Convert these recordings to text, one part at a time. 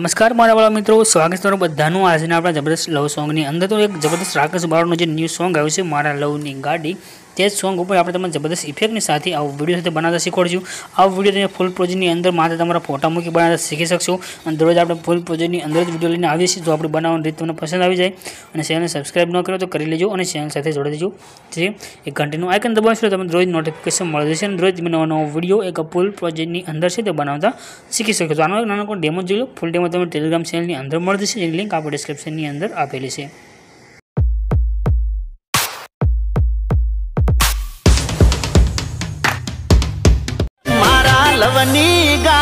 નમસ્કાર મારા વાળા મિત્રો સ્વાગત છે બધાનું આજના આપણા જબરદસ્ત લવ સોંગની અંદર તો એક જબરદસ્ત રાકેશ બારોટનું જે ન્યૂ સોંગ આવ્યું છે મારા લવની ગાડી જે સોંગ ઉપર આપણે તમને જબરદસ્ત ઇફેક્ટની સાથી આવો વિડિયો સાથે બનાવતા શીખવડ્યું આવો વિડિયો તમે ફૂલ પ્રોજેની અંદર માથે તમારો ફોટો મૂકી બનાવતા શીખી શકશો અને રોજ આપણે ફૂલ પ્રોજેની અંદર જ વિડિયો લઈને આવીશું તો આપણે બનાવવાનો રીત તમને પસંદ આવી જાય અને ચેનલ સબ્સ્ક્રાઇબ ન કરો તો કરી લેજો અને ચેનલ સાથે જોડી દેજો જે એક ઘંટિનું આઇકન દબાવશો તો તમને રોજ નોટિફિકેશન મળ દેશે અને રોજ બનાવવાનો વિડિયો એકા ફૂલ પ્રોજેની અંદર છે તો બનાવતા શીખી શકશો આનો નાનો કો ડેમો જો ફૂલ ડેમો તમે ટેલિગ્રામ ચેનલની અંદર મળ દેશે એની લિંક આપો ડિસ્ક્રિપ્શનની અંદર આપેલી છે मालवनी गा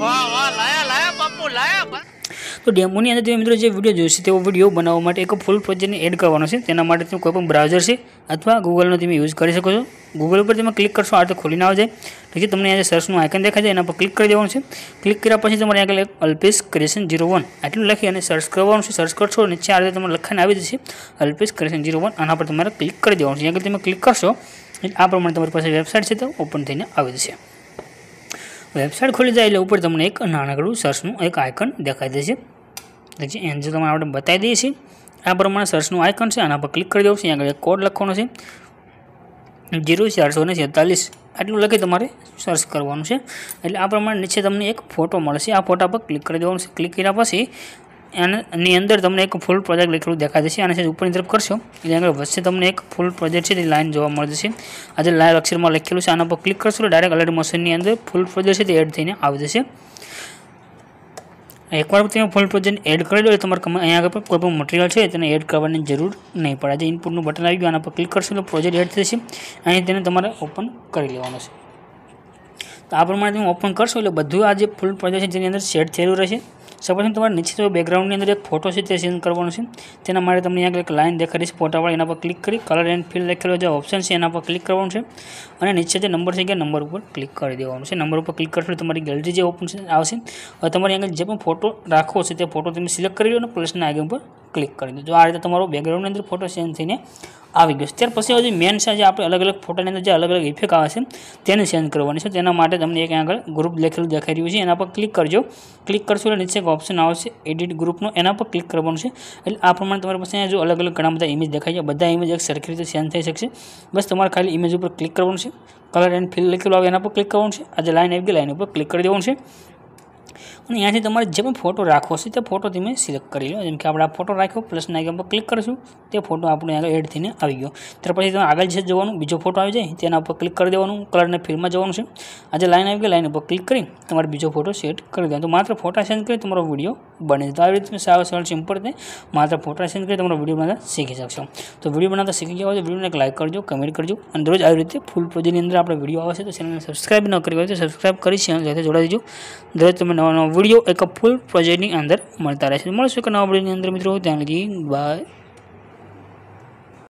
वाह वाह लाया लाया पप्पू लाया તો દેમોની અંદર મિત્રો જે વિડિયો જો છે તેવો વિડિયો બનાવવા માટે એક ફૂલ પ્રોજેને એડ કરવાનો છે તેના માટે તમે કોઈ પણ બ્રાઉઝર છે અથવા Google નો તમે યુઝ કરી શકો છો Google ઉપર તમે ક્લિક કરશો આ તો ખુલીના આવે છે પછી તમને અહીંયા સર્ચ નું આઇકન દેખાશે તેના પર ક્લિક કરી દેવાનું છે ક્લિક કર્યા પછી તમારે અહીંયા એક અલ્ફેશ ક્રિએશન 01 આટલું લખી અને સર્ચ કરવાનું છે સર્ચ કરશો અને ચાર્જ તમાર લખાને આવી જશે અલ્ફેશ ક્રિએશન 01 આના પર તમારે ક્લિક કરી દેવાનું છે અહીંયા તમે ક્લિક કરશો આ પ્રમાણે તમારી પાસે વેબસાઈટ છે તો ઓપન થઈને આવી જશે વેબસાઇટ ખોલી જાય એટલે ઉપર તમને એક નાનકડું સર્ચનું એક આઇકન દેખાઈ દેશે જે એને જે તમને આપણે બતાવી દઈએ છીએ આ પ્રમાણે સર્ચનું આઇકન છે આના પર ક્લિક કરી દેવું છે આગળ એક કોડ લખવાનો છે જીરો ચારસો ને છેતાલીસ આટલું લખી તમારે સર્ચ કરવાનું છે એટલે આ પ્રમાણે નીચે તમને એક ફોટો મળશે આ ફોટા પર ક્લિક કરી દેવાનું છે ક્લિક કર્યા પછી એની અંદર તમને એક ફૂલ પ્રોજેક્ટ લખેલું દેખાય જશે અને ઉપરની તરફ કરશો એટલે આગળ વચ્ચે તમને એક ફૂલ પ્રોજેક્ટ છે તે લાઇન જોવા મળી જશે આજે લાઇન અક્ષરમાં લખેલું છે આના પર ક્લિક કરશો એટલે ડાયરેક્ટ અલર્ટ મોશનની અંદર ફૂલ પ્રોજેક્ટ છે તે એડ થઈને આવી જશે એકવાર તમે ફૂલ પ્રોજેક્ટ એડ કરી દો એટલે તમારે અહીંયા આગળ કોઈ પણ મટીરિયલ છે તેને એડ કરવાની જરૂર નહીં પડે આજે ઇનપુટનું બટન આવી ગયું આના પર ક્લિક કરશો એટલે પ્રોજેક્ટ એડ થશે અહીં તેને તમારે ઓપન કરી લેવાનો છે તો આ પ્રમાણે તમે ઓપન કરશો એટલે બધું આ જે ફૂલ પ્રોજેક્ટ છે જેની અંદર સેટ થયેલું રહેશે સૌપ્રથમ તમારે નીચે જો બેકગ્રાઉન્ડની અંદર એક ફોટો છે તે સેન્ડ કરવાનો છે તેના માટે તમને અહીંયા એક લાઇન દેખાડી છે ફોટાવાળી એના પર ક્લિક કરી કલર એન્ડ ફિલ લખેલો જે ઓપ્શન છે એના પર ક્લિક કરવાનું છે અને નીચે જે નંબર છે કે નંબર ઉપર ક્લિક કરી દેવાનું છે નંબર ઉપર ક્લિક કરશો તમારી ગેલરી જે ઓપન આવશે હવે તમારી આગળ જે પણ ફોટો રાખવો છે તે ફોટો તમે સિલેક્ટ કરી લો અને પ્લસના આગળ ઉપર ક્લિક કરી દેજો આ રીતે તમારો બેકગ્રાઉન્ડની અંદર ફોટો ચેન્જ થઈને આવી ગયો છે ત્યાર પછી હજી મેન છે જે આપણે અલગ અલગ ફોટાની અંદર જે અલગ અલગ ઇફેક્ટ આવે છે તેને ચેન્જ કરવાની છે તેના માટે તમને એક આગળ ગ્રુપ લખેલું દેખાઈ રહ્યું છે એના પર ક્લિક કરજો ક્લિક કરશો એટલે નીચે એક ઓપ્શન આવશે એડિટ ગ્રુપનો એના પર ક્લિક કરવાનું છે એટલે આ પ્રમાણે તમારી પાસે જો અલગ અલગ ઘણા બધા ઇમેજ દેખાય છે બધા ઇમેજ એક સરખી રીતે ચેન્જ થઈ શકશે બસ તમારે ખાલી ઇમેજ ઉપર ક્લિક કરવાનું છે કલર એન્ડ ફિલ લખેલું આવે એના પર ક્લિક કરવાનું છે આજે લાઇન આવી ગઈ લાઇન ઉપર ક્લિક કરી દેવાનું છે અને અહીંયાથી તમારે જે પણ ફોટો રાખવો છે તે ફોટો તમે સિલેક્ટ કરી લો જેમ કે આપણે આ ફોટો રાખ્યો પ્લસ નાઈન પર ક્લિક કરશું તે ફોટો આપડે અહીંયા એડ થઈને આવી ગયો ત્યાર પછી તમે આગળ જઈ જોવાનું બીજો ફોટો આવે જ તેના ઉપર ક્લિક કરી દેવાનું કલર ને ફ્રેમમાં જવાનું છે આ જે લાઈન આવી ગઈ લાઈન ઉપર ક્લિક કરીને તમારો બીજો ફોટો સેટ કરી દે તો માત્ર ફોટા ચેન્જ કરી તમારો વિડિયો બની જાય તો આ રીતે સાવ સરળ સિમ્પલ છે માત્ર ફોટા ચેન્જ કરી તમારો વિડિયો બના શીખી શકશો તો વિડિયો બનાવતા શીખી ગયા હોય તો વિડિયોને એક લાઈક કરજો કમેન્ટ કરજો અને દરરોજ આ રીતે ફૂલ પ્રોજેની અંદર આપડે વિડિયો આવશે તો ચેનલને સબસ્ક્રાઇબ ન કરી હોય તો સબસ્ક્રાઇબ કરી ચેનલ જોડે દેજો દરરોજ તમે નવો નવો વિડીયો એક ફૂલ પ્રોજેક્ટની અંદર મળતા રહેશે મળશું એક નવા વિડીયોની અંદર મિત્રો ત્યાં લગી બાય